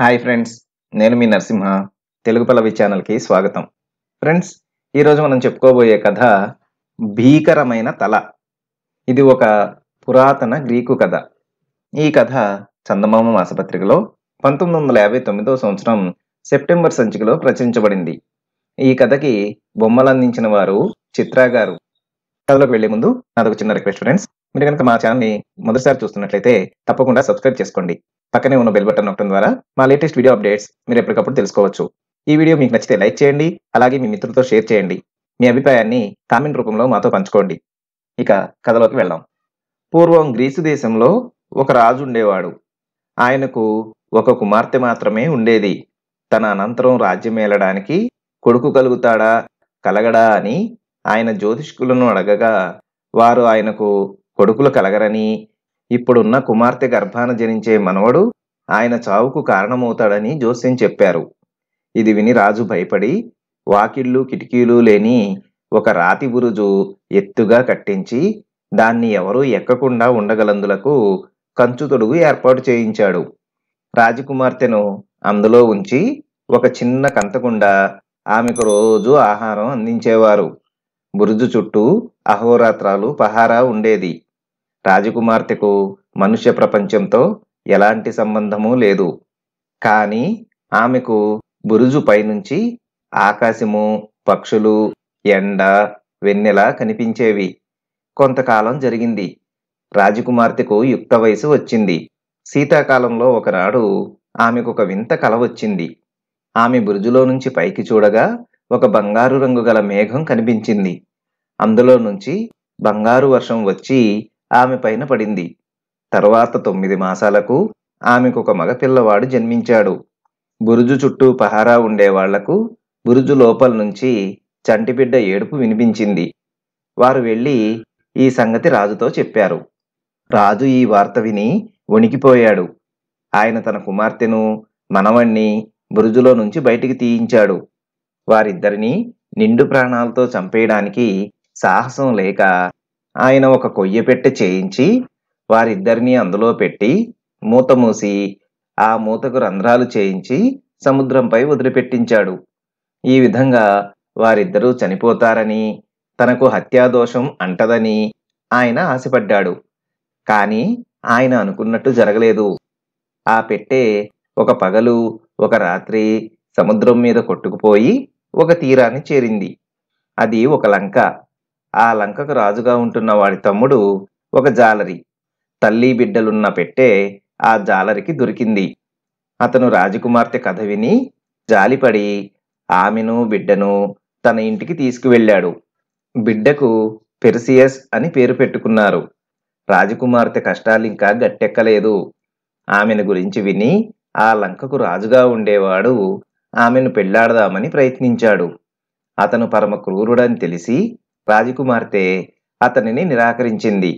hi friends నేను మీ నరసింహ తెలుగు పల్లవి ఛానల్కి స్వాగతం ఫ్రెండ్స్ ఈరోజు మనం చెప్పుకోబోయే కథ భీకరమైన తల ఇది ఒక పురాతన గ్రీకు కథ ఈ కథ చందమామ మాసపత్రికలో పంతొమ్మిది వందల యాభై తొమ్మిదో సంవత్సరం సెప్టెంబర్ సంచికలో ప్రచురించబడింది ఈ కథకి బొమ్మలు అందించిన వారు చిత్రా గారు కథలోకి వెళ్లే ముందు నాదొక చిన్న రిక్వెస్ట్ ఫ్రెండ్స్ మీరు కనుక మా ఛానల్ని మొదటిసారి చూస్తున్నట్లయితే తప్పకుండా సబ్స్క్రైబ్ చేసుకోండి పక్కనే ఉన్న బెల్ బటన్ నొక్కడం ద్వారా మా లేటెస్ట్ వీడియో అప్డేట్స్ మీరు ఎప్పటికప్పుడు తెలుసుకోవచ్చు ఈ వీడియో మీకు నచ్చితే లైక్ చేయండి అలాగే మీ మిత్రులతో షేర్ చేయండి మీ అభిప్రాయాన్ని కామెంట్ రూపంలో మాతో పంచుకోండి ఇక కథలోకి వెళ్దాం పూర్వం గ్రీసు దేశంలో ఒక రాజు ఉండేవాడు ఆయనకు ఒక కుమార్తె మాత్రమే ఉండేది తన అనంతరం రాజ్యమేలడానికి కొడుకు కలుగుతాడా కలగడా అని ఆయన జ్యోతిష్కులను అడగగా వారు ఆయనకు కొడుకులు కలగరని ఇప్పుడున్న కుమార్తె గర్భాన జనించే మనవడు ఆయన చావుకు కారణమవుతాడని జోస్యం చెప్పారు ఇది విని రాజు భయపడి వాకిళ్ళు కిటికీలు లేని ఒక రాతి బురుజు ఎత్తుగా కట్టించి దాన్ని ఎవరూ ఎక్కకుండా ఉండగలందులకు కంచు తొడుగు ఏర్పాటు చేయించాడు రాజకుమార్తెను అందులో ఉంచి ఒక చిన్న కంతకుండా ఆమెకు రోజు ఆహారం అందించేవారు బురుజు చుట్టూ అహోరాత్రాలు పహారా ఉండేది రాజకుమార్తెకు మనుష్య ప్రపంచంతో ఎలాంటి సంబంధమూ లేదు కానీ ఆమెకు బురుజు పైనుంచి ఆకాశము పక్షులు ఎండ వెన్నెల కనిపించేవి కొంతకాలం జరిగింది రాజకుమార్తెకు యుక్త వయసు వచ్చింది శీతాకాలంలో ఒకనాడు ఆమెకు ఒక వింత కల వచ్చింది ఆమె బురుజులో నుంచి పైకి చూడగా ఒక బంగారు రంగు గల మేఘం కనిపించింది అందులో నుంచి బంగారు వర్షం వచ్చి ఆమె పైన పడింది తర్వాత తొమ్మిది మాసాలకు ఒక మగ పిల్లవాడు జన్మించాడు బురుజు చుట్టూ పహారా ఉండేవాళ్లకు బురుజు లోపల నుంచి చంటిబిడ్డ ఏడుపు వినిపించింది వారు వెళ్ళి ఈ సంగతి రాజుతో చెప్పారు రాజు ఈ వార్త విని వణికిపోయాడు ఆయన తన కుమార్తెను మనవణ్ణి బురుజులో నుంచి బయటికి తీయించాడు వారిద్దరినీ నిండు ప్రాణాలతో చంపేయడానికి సాహసం లేక ఆయన ఒక కొయ్య పెట్టె చేయించి వారిద్దరినీ అందులో పెట్టి మూత మూసి ఆ మూతకు రంధ్రాలు చేయించి సముద్రంపై వదిలిపెట్టించాడు ఈ విధంగా వారిద్దరూ చనిపోతారని తనకు హత్యాదోషం అంటదని ఆయన ఆశపడ్డాడు కానీ ఆయన అనుకున్నట్టు జరగలేదు ఆ పెట్టె ఒక పగలు ఒక రాత్రి సముద్రం మీద కొట్టుకుపోయి ఒక తీరాన్ని చేరింది అది ఒక లంక ఆ లంకకు రాజుగా ఉంటున్న వాడి తమ్ముడు ఒక జాలరి తల్లి బిడ్డలున్న పెట్టే ఆ జాలరికి దొరికింది అతను రాజకుమార్తె కథ విని జాలిపడి ఆమెను బిడ్డను తన ఇంటికి తీసుకువెళ్ళాడు బిడ్డకు పెర్సియస్ అని పేరు పెట్టుకున్నారు రాజకుమార్తె కష్టాలింకా గట్టెక్కలేదు ఆమెను గురించి విని ఆ లంకకు రాజుగా ఉండేవాడు ఆమెను పెళ్లాడదామని ప్రయత్నించాడు అతను పరమ క్రూరుడని తెలిసి రాజకుమార్తె అతనిని నిరాకరించింది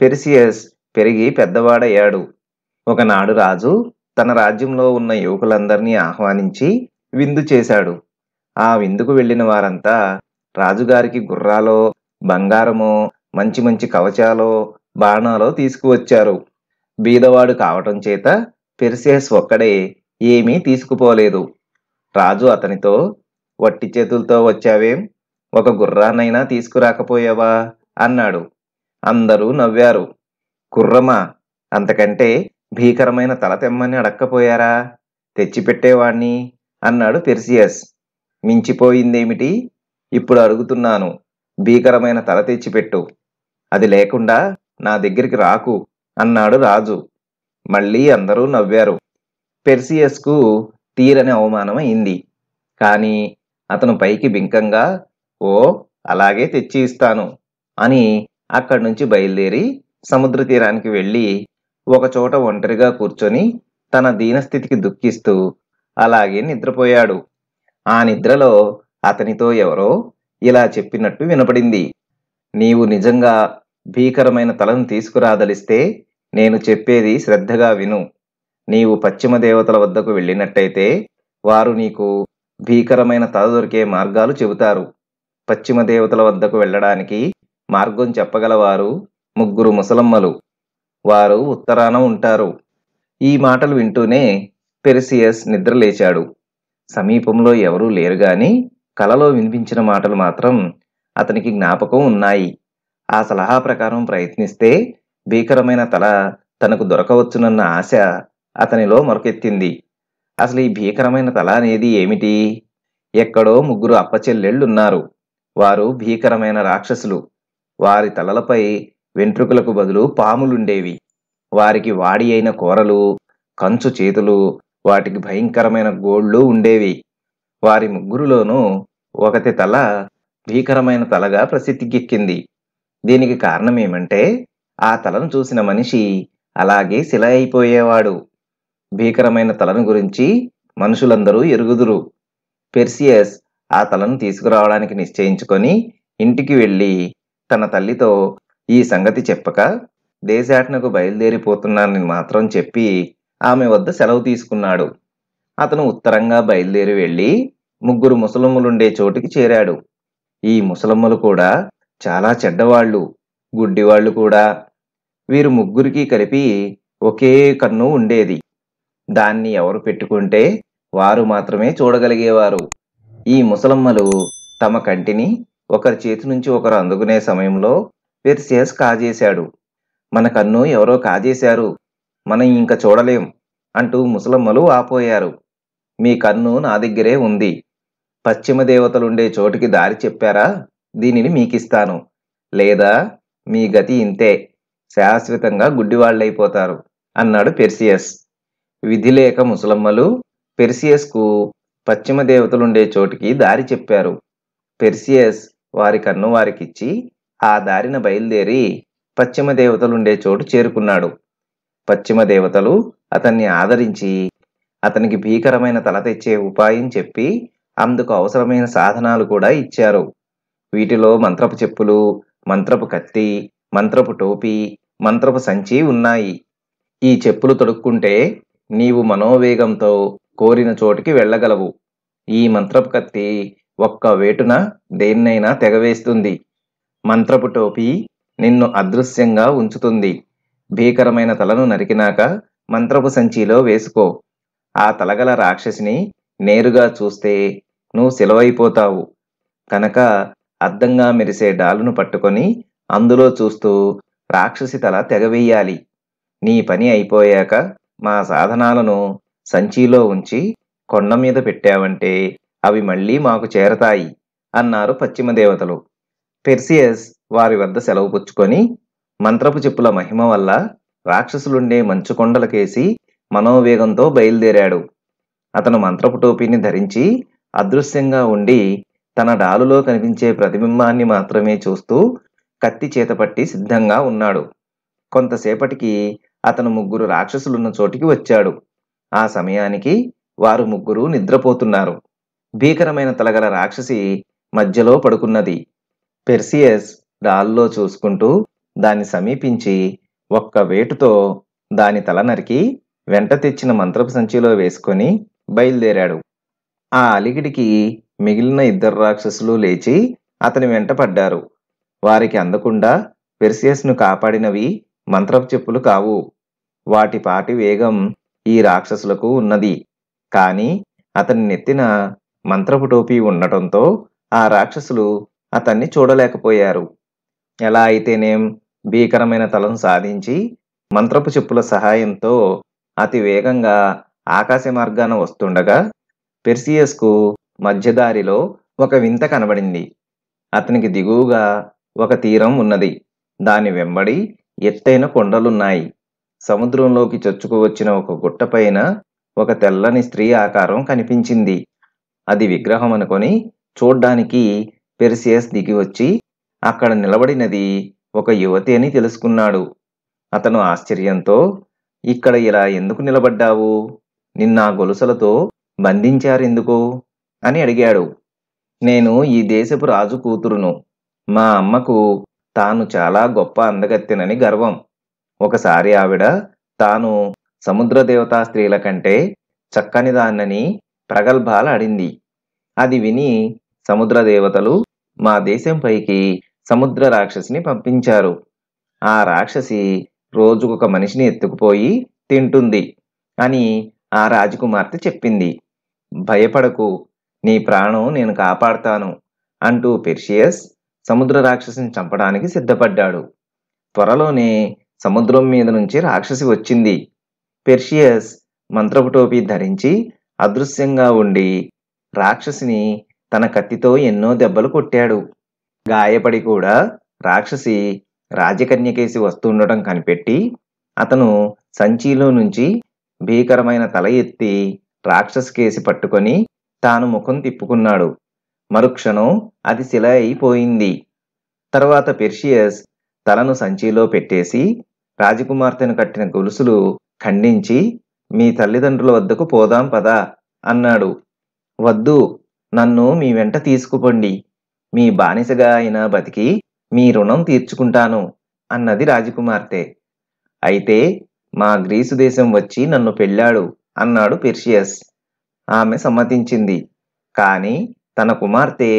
పెర్సియస్ పెరిగి పెద్దవాడయ్యాడు ఒకనాడు రాజు తన రాజ్యంలో ఉన్న యువకులందరినీ ఆహ్వానించి విందు చేశాడు ఆ విందుకు వెళ్ళిన వారంతా రాజుగారికి గుర్రాలో బంగారమో మంచి మంచి కవచాలో బాణాలో తీసుకువచ్చారు బీదవాడు కావటం చేత పెర్సియస్ ఒక్కడే ఏమీ తీసుకుపోలేదు రాజు అతనితో వట్టి చేతులతో వచ్చావేం ఒక గుర్రాన్నైనా తీసుకురాకపోయావా అన్నాడు అందరూ నవ్వారు కుర్రమా అంతకంటే భీకరమైన తల తెమ్మని అడక్కపోయారా తెచ్చిపెట్టేవాణ్ణి అన్నాడు పెర్సియస్ మించిపోయిందేమిటి ఇప్పుడు అడుగుతున్నాను భీకరమైన తల తెచ్చిపెట్టు అది లేకుండా నా దగ్గరికి రాకు అన్నాడు రాజు మళ్ళీ అందరూ నవ్వారు పెర్సియస్కు తీరని అవమానం అయింది కానీ అతను పైకి బింకంగా ఓ అలాగే తెచ్చి ఇస్తాను అని అక్కడి నుంచి బయలుదేరి సముద్ర తీరానికి వెళ్ళి ఒకచోట ఒంటరిగా కూర్చొని తన దీనస్థితికి దుఃఖిస్తూ అలాగే నిద్రపోయాడు ఆ నిద్రలో అతనితో ఎవరో ఇలా చెప్పినట్టు వినపడింది నీవు నిజంగా భీకరమైన తలను తీసుకురాదలిస్తే నేను చెప్పేది శ్రద్ధగా విను నీవు పశ్చిమ దేవతల వద్దకు వెళ్ళినట్టయితే వారు నీకు భీకరమైన తల దొరికే మార్గాలు చెబుతారు పశ్చిమ దేవతల వద్దకు వెళ్ళడానికి మార్గం చెప్పగలవారు ముగ్గురు ముసలమ్మలు వారు ఉత్తరాన ఉంటారు ఈ మాటలు వింటూనే పెరిసియస్ నిద్రలేచాడు సమీపంలో ఎవరూ లేరు గాని కలలో వినిపించిన మాటలు మాత్రం అతనికి జ్ఞాపకం ఉన్నాయి ఆ సలహా ప్రకారం ప్రయత్నిస్తే భీకరమైన తల తనకు దొరకవచ్చునన్న ఆశ అతనిలో మొరకెత్తింది అసలు ఈ భీకరమైన తల అనేది ఏమిటి ఎక్కడో ముగ్గురు అప్పచెల్లెళ్ళున్నారు వారు భీకరమైన రాక్షసులు వారి తలలపై వెంట్రుకలకు బదులు పాములుండేవి వారికి వాడి అయిన కూరలు కంచు చేతులు వాటికి భయంకరమైన గోళ్ళు ఉండేవి వారి ముగ్గురులోనూ ఒకటి తల భీకరమైన తలగా ప్రసిద్ధికెక్కింది దీనికి కారణం ఏమంటే ఆ తలను చూసిన మనిషి అలాగే శిల అయిపోయేవాడు భీకరమైన తలను గురించి మనుషులందరూ ఎరుగుదురు పెర్సియస్ ఆ తలను తీసుకురావడానికి నిశ్చయించుకొని ఇంటికి వెళ్ళి తన తల్లితో ఈ సంగతి చెప్పక దేశాటనకు బయలుదేరిపోతున్నానని మాత్రం చెప్పి ఆమె వద్ద సెలవు తీసుకున్నాడు అతను ఉత్తరంగా బయలుదేరి వెళ్ళి ముగ్గురు ముసలమ్ములుండే చోటికి చేరాడు ఈ ముసలమ్మలు కూడా చాలా చెడ్డవాళ్ళు గుడ్డివాళ్ళు కూడా వీరు ముగ్గురికి కలిపి ఒకే కన్ను ఉండేది దాన్ని ఎవరు పెట్టుకుంటే వారు మాత్రమే చూడగలిగేవారు ఈ ముసలమ్మలు తమ కంటిని ఒకరి చేతి నుంచి ఒకరు అందుకునే సమయంలో పెర్సియస్ కాజేశాడు మన కన్ను ఎవరో కాజేశారు మనం ఇంక చూడలేం అంటూ ముసలమ్మలు ఆపోయారు మీ కన్ను నా దగ్గరే ఉంది పశ్చిమ దేవతలుండే చోటికి దారి చెప్పారా దీనిని మీకిస్తాను లేదా మీ గతి ఇంతే శాశ్వతంగా గుడ్డివాళ్ళైపోతారు అన్నాడు పెర్సియస్ విధి లేక ముసలమ్మలు పెర్సియస్కు పశ్చిమ దేవతలుండే చోటికి దారి చెప్పారు పెర్సియస్ వారి కన్ను వారికిచ్చి ఆ దారిన బయలుదేరి పశ్చిమ దేవతలుండే చోటు చేరుకున్నాడు పశ్చిమ దేవతలు అతన్ని ఆదరించి అతనికి భీకరమైన తల తెచ్చే ఉపాయం చెప్పి అందుకు అవసరమైన సాధనాలు కూడా ఇచ్చారు వీటిలో మంత్రపు చెప్పులు మంత్రపు కత్తి మంత్రపు టోపీ మంత్రపు సంచి ఉన్నాయి ఈ చెప్పులు తొడుక్కుంటే నీవు మనోవేగంతో కోరిన చోటికి వెళ్ళగలవు ఈ మంత్రపు కత్తి ఒక్క వేటున దేన్నైనా తెగవేస్తుంది మంత్రపు టోపీ నిన్ను అదృశ్యంగా ఉంచుతుంది భీకరమైన తలను నరికినాక మంత్రపు సంచిలో వేసుకో ఆ తలగల రాక్షసిని నేరుగా చూస్తే నువ్వు సెలవైపోతావు కనుక అద్దంగా మెరిసే డాలును పట్టుకొని అందులో చూస్తూ రాక్షసి తల తెగవేయాలి నీ పని అయిపోయాక మా సాధనాలను సంచిలో ఉంచి కొండ మీద పెట్టావంటే అవి మళ్ళీ మాకు చేరతాయి అన్నారు పశ్చిమ దేవతలు పెర్సియస్ వారి వద్ద సెలవు పుచ్చుకొని మంత్రపు చెప్పుల మహిమ వల్ల రాక్షసులుండే మంచు కొండలకేసి మనోవేగంతో బయలుదేరాడు అతను మంత్రపు టోపీని ధరించి అదృశ్యంగా ఉండి తన డాలులో కనిపించే ప్రతిబింబాన్ని మాత్రమే చూస్తూ కత్తి చేతపట్టి సిద్ధంగా ఉన్నాడు కొంతసేపటికి అతను ముగ్గురు రాక్షసులున్న చోటికి వచ్చాడు ఆ సమయానికి వారు ముగ్గురు నిద్రపోతున్నారు భీకరమైన తలగల రాక్షసి మధ్యలో పడుకున్నది పెర్సియస్ డాల్లో చూసుకుంటూ దాన్ని సమీపించి ఒక్క వేటుతో దాని తల నరికి వెంట తెచ్చిన మంత్రపు సంచిలో వేసుకొని బయలుదేరాడు ఆ అలిగిడికి మిగిలిన ఇద్దరు రాక్షసులు లేచి అతని వెంట పడ్డారు వారికి అందకుండా పెర్సియస్ను కాపాడినవి మంత్రపు చెప్పులు కావు వాటి పాటి వేగం ఈ రాక్షసులకు ఉన్నది కానీ అతని నెత్తిన మంత్రపు టోపీ ఉండటంతో ఆ రాక్షసులు అతన్ని చూడలేకపోయారు ఎలా అయితేనేం భీకరమైన తలం సాధించి మంత్రపు చెప్పుల సహాయంతో అతి వేగంగా ఆకాశ మార్గాన వస్తుండగా పెర్సియస్కు మధ్యదారిలో ఒక వింత కనబడింది అతనికి దిగువగా ఒక తీరం ఉన్నది దాని వెంబడి ఎత్తైన కొండలున్నాయి సముద్రంలోకి చొచ్చుకు వచ్చిన ఒక గుట్టపైన ఒక తెల్లని స్త్రీ ఆకారం కనిపించింది అది విగ్రహం అనుకొని చూడ్డానికి పెర్సియస్ దిగి వచ్చి అక్కడ నిలబడినది ఒక యువతి అని తెలుసుకున్నాడు అతను ఆశ్చర్యంతో ఇక్కడ ఇలా ఎందుకు నిలబడ్డావు నిన్న గొలుసలతో బంధించారెందుకు అని అడిగాడు నేను ఈ దేశపు రాజు కూతురును మా అమ్మకు తాను చాలా గొప్ప అందగత్తెనని గర్వం ఒకసారి ఆవిడ తాను సముద్ర దేవతా స్త్రీల కంటే చక్కని దాన్నని ప్రగల్భాలాడింది అది విని సముద్ర దేవతలు మా దేశంపైకి సముద్ర రాక్షసిని పంపించారు ఆ రాక్షసి రోజుకొక మనిషిని ఎత్తుకుపోయి తింటుంది అని ఆ రాజకుమార్తె చెప్పింది భయపడకు నీ ప్రాణం నేను కాపాడతాను అంటూ పెర్షియస్ సముద్ర రాక్షసిని చంపడానికి సిద్ధపడ్డాడు త్వరలోనే సముద్రం మీద నుంచి రాక్షసి వచ్చింది పెర్షియస్ మంత్రపు టోపీ ధరించి అదృశ్యంగా ఉండి రాక్షసిని తన కత్తితో ఎన్నో దెబ్బలు కొట్టాడు గాయపడి కూడా రాక్షసి రాజకన్యకేసి వస్తుండటం కనిపెట్టి అతను సంచిలో నుంచి భీకరమైన తల ఎత్తి రాక్షసి కేసి పట్టుకొని తాను ముఖం తిప్పుకున్నాడు మరుక్షణం అది శిల అయిపోయింది తర్వాత పెర్షియస్ తలను సంచిలో పెట్టేసి రాజకుమార్తెను కట్టిన గొలుసులు ఖండించి మీ తల్లిదండ్రుల వద్దకు పోదాం పదా అన్నాడు వద్దు నన్ను మీ వెంట తీసుకుపోండి మీ బానిసగా అయిన బతికి మీ రుణం తీర్చుకుంటాను అన్నది రాజకుమార్తె అయితే మా గ్రీసు దేశం వచ్చి నన్ను పెళ్ళాడు అన్నాడు పెర్షియస్ ఆమె సమ్మతించింది కానీ తన కుమార్తె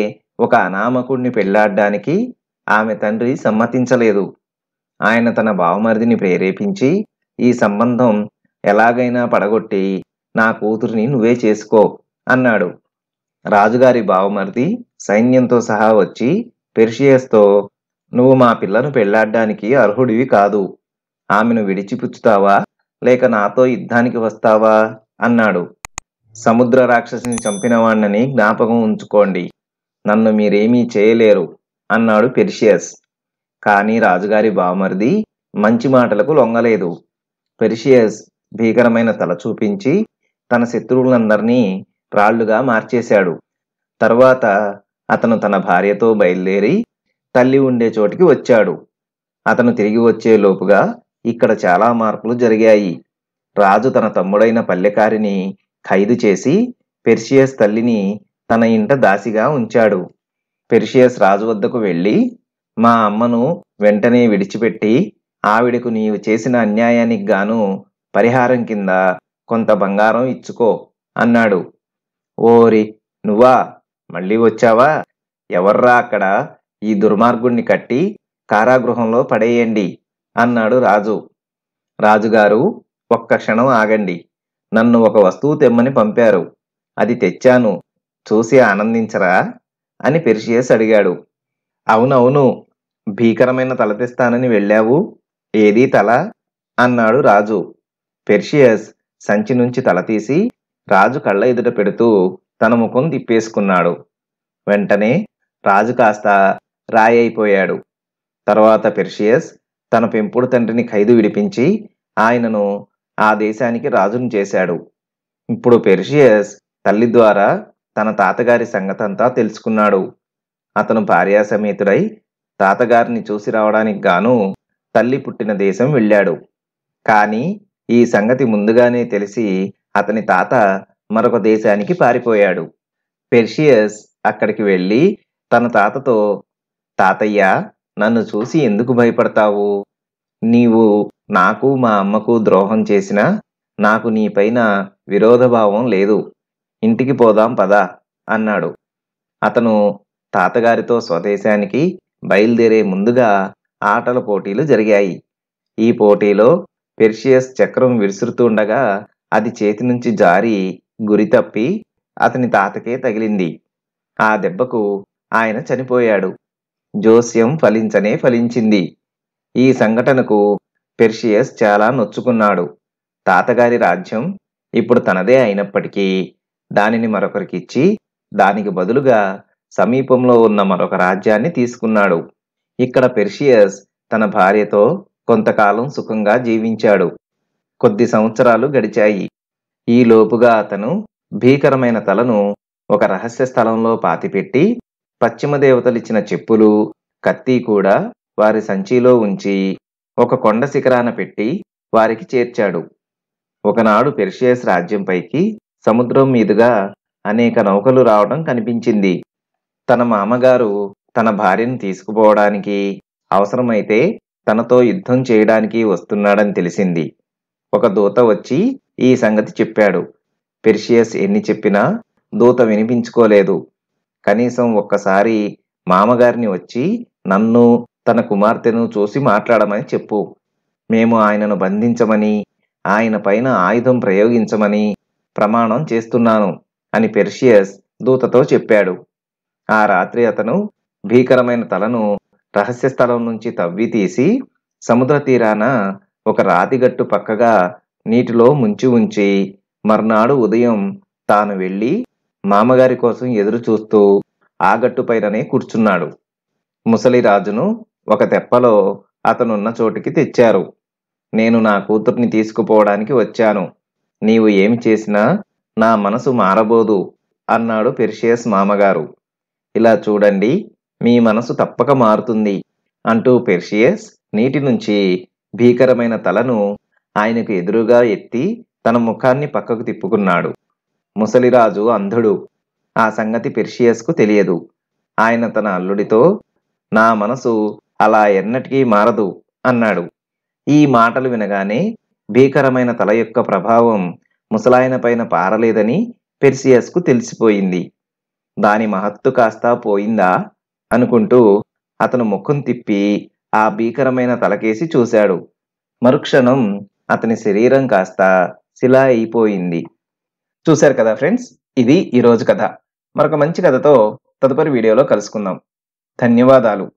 ఒక అనామకుడిని పెళ్లాడ్డానికి ఆమె తండ్రి సమ్మతించలేదు ఆయన తన బావమరిదిని ప్రేరేపించి ఈ సంబంధం ఎలాగైనా పడగొట్టి నా కూతురిని నువ్వే చేసుకో అన్నాడు రాజుగారి బావమరిది సైన్యంతో సహా వచ్చి పెర్షియస్తో నువ్వు మా పిల్లను పెళ్లాడ్డానికి అర్హుడివి కాదు ఆమెను విడిచిపుచ్చుతావా లేక నాతో యుద్ధానికి వస్తావా అన్నాడు సముద్ర రాక్షసిని చంపినవాణ్ణని జ్ఞాపకం ఉంచుకోండి నన్ను మీరేమీ చేయలేరు అన్నాడు పెర్షియస్ కానీ రాజుగారి బామర్ది మంచి మాటలకు లొంగలేదు పెరిషియస్ భీకరమైన తల చూపించి తన శత్రువులందరినీ రాళ్లుగా మార్చేశాడు తర్వాత అతను తన భార్యతో బయలుదేరి తల్లి ఉండే చోటికి వచ్చాడు అతను తిరిగి వచ్చే లోపుగా ఇక్కడ చాలా మార్పులు జరిగాయి రాజు తన తమ్ముడైన పల్లెకారిని ఖైదు చేసి పెర్షియస్ తల్లిని తన ఇంట దాసిగా ఉంచాడు పెర్షియస్ రాజు వద్దకు వెళ్ళి మా అమ్మను వెంటనే విడిచిపెట్టి ఆవిడకు నీవు చేసిన అన్యాయానికి గాను పరిహారం కింద కొంత బంగారం ఇచ్చుకో అన్నాడు ఓరి నువ్వా మళ్ళీ వచ్చావా ఎవర్రా అక్కడ ఈ దుర్మార్గుణ్ణి కట్టి కారాగృహంలో పడేయండి అన్నాడు రాజు రాజుగారు ఒక్క క్షణం ఆగండి నన్ను ఒక వస్తువు తెమ్మని పంపారు అది తెచ్చాను చూసి ఆనందించరా అని పెర్షియస్ అడిగాడు అవునవును భీకరమైన తలతిస్తానని వెళ్ళావు ఏది తల అన్నాడు రాజు పెర్షియస్ సంచి నుంచి తల తీసి రాజు కళ్ళ ఎదుట పెడుతూ తన ముఖం తిప్పేసుకున్నాడు వెంటనే రాజు కాస్త రాయైపోయాడు తర్వాత పెర్షియస్ తన పెంపుడు తండ్రిని ఖైదు విడిపించి ఆయనను ఆ దేశానికి రాజును చేశాడు ఇప్పుడు పెర్షియస్ తల్లి ద్వారా తన తాతగారి సంగతంతా తెలుసుకున్నాడు అతను సమేతుడై తాతగారిని చూసి రావడానికి గాను తల్లి పుట్టిన దేశం వెళ్ళాడు కానీ ఈ సంగతి ముందుగానే తెలిసి అతని తాత మరొక దేశానికి పారిపోయాడు పెర్షియస్ అక్కడికి వెళ్ళి తన తాతతో తాతయ్య నన్ను చూసి ఎందుకు భయపడతావు నీవు నాకు మా అమ్మకు ద్రోహం చేసినా నాకు నీపైన విరోధభావం లేదు ఇంటికి పోదాం పదా అన్నాడు అతను తాతగారితో స్వదేశానికి బయలుదేరే ముందుగా ఆటల పోటీలు జరిగాయి ఈ పోటీలో పెర్షియస్ చక్రం విసురుతుండగా అది చేతి నుంచి జారి గురి తప్పి అతని తాతకే తగిలింది ఆ దెబ్బకు ఆయన చనిపోయాడు జోస్యం ఫలించనే ఫలించింది ఈ సంఘటనకు పెర్షియస్ చాలా నొచ్చుకున్నాడు తాతగారి రాజ్యం ఇప్పుడు తనదే అయినప్పటికీ దానిని మరొకరికిచ్చి దానికి బదులుగా సమీపంలో ఉన్న మరొక రాజ్యాన్ని తీసుకున్నాడు ఇక్కడ పెర్షియస్ తన భార్యతో కొంతకాలం సుఖంగా జీవించాడు కొద్ది సంవత్సరాలు గడిచాయి ఈ లోపుగా అతను భీకరమైన తలను ఒక రహస్య స్థలంలో పాతిపెట్టి పశ్చిమ దేవతలిచ్చిన చెప్పులు కత్తి కూడా వారి సంచిలో ఉంచి ఒక కొండ శిఖరాన పెట్టి వారికి చేర్చాడు ఒకనాడు పెర్షియస్ రాజ్యంపైకి సముద్రం మీదుగా అనేక నౌకలు రావడం కనిపించింది తన మామగారు తన భార్యను తీసుకుపోవడానికి అవసరమైతే తనతో యుద్ధం చేయడానికి వస్తున్నాడని తెలిసింది ఒక దూత వచ్చి ఈ సంగతి చెప్పాడు పెర్షియస్ ఎన్ని చెప్పినా దూత వినిపించుకోలేదు కనీసం ఒక్కసారి మామగారిని వచ్చి నన్ను తన కుమార్తెను చూసి మాట్లాడమని చెప్పు మేము ఆయనను బంధించమని ఆయన పైన ఆయుధం ప్రయోగించమని ప్రమాణం చేస్తున్నాను అని పెర్షియస్ దూతతో చెప్పాడు ఆ రాత్రి అతను భీకరమైన తలను రహస్య స్థలం నుంచి తవ్వి తీసి సముద్ర తీరాన ఒక రాతిగట్టు పక్కగా నీటిలో ముంచి ఉంచి మర్నాడు ఉదయం తాను వెళ్ళి మామగారి కోసం ఎదురు చూస్తూ ఆ గట్టుపైననే కూర్చున్నాడు ముసలిరాజును ఒక తెప్పలో అతనున్న చోటికి తెచ్చారు నేను నా కూతుర్ని తీసుకుపోవడానికి వచ్చాను నీవు ఏమి చేసినా నా మనసు మారబోదు అన్నాడు పెర్షియస్ మామగారు ఇలా చూడండి మీ మనసు తప్పక మారుతుంది అంటూ పెర్షియస్ నీటి నుంచి భీకరమైన తలను ఆయనకు ఎదురుగా ఎత్తి తన ముఖాన్ని పక్కకు తిప్పుకున్నాడు ముసలిరాజు అంధుడు ఆ సంగతి పెర్షియస్కు తెలియదు ఆయన తన అల్లుడితో నా మనసు అలా ఎన్నటికీ మారదు అన్నాడు ఈ మాటలు వినగానే భీకరమైన తల యొక్క ప్రభావం ముసలాయన పైన పారలేదని పెర్సియస్కు తెలిసిపోయింది దాని మహత్తు కాస్త పోయిందా అనుకుంటూ అతను ముఖం తిప్పి ఆ భీకరమైన తలకేసి చూశాడు మరుక్షణం అతని శరీరం కాస్త శిలా అయిపోయింది చూశారు కదా ఫ్రెండ్స్ ఇది ఈరోజు కథ మరొక మంచి కథతో తదుపరి వీడియోలో కలుసుకుందాం ధన్యవాదాలు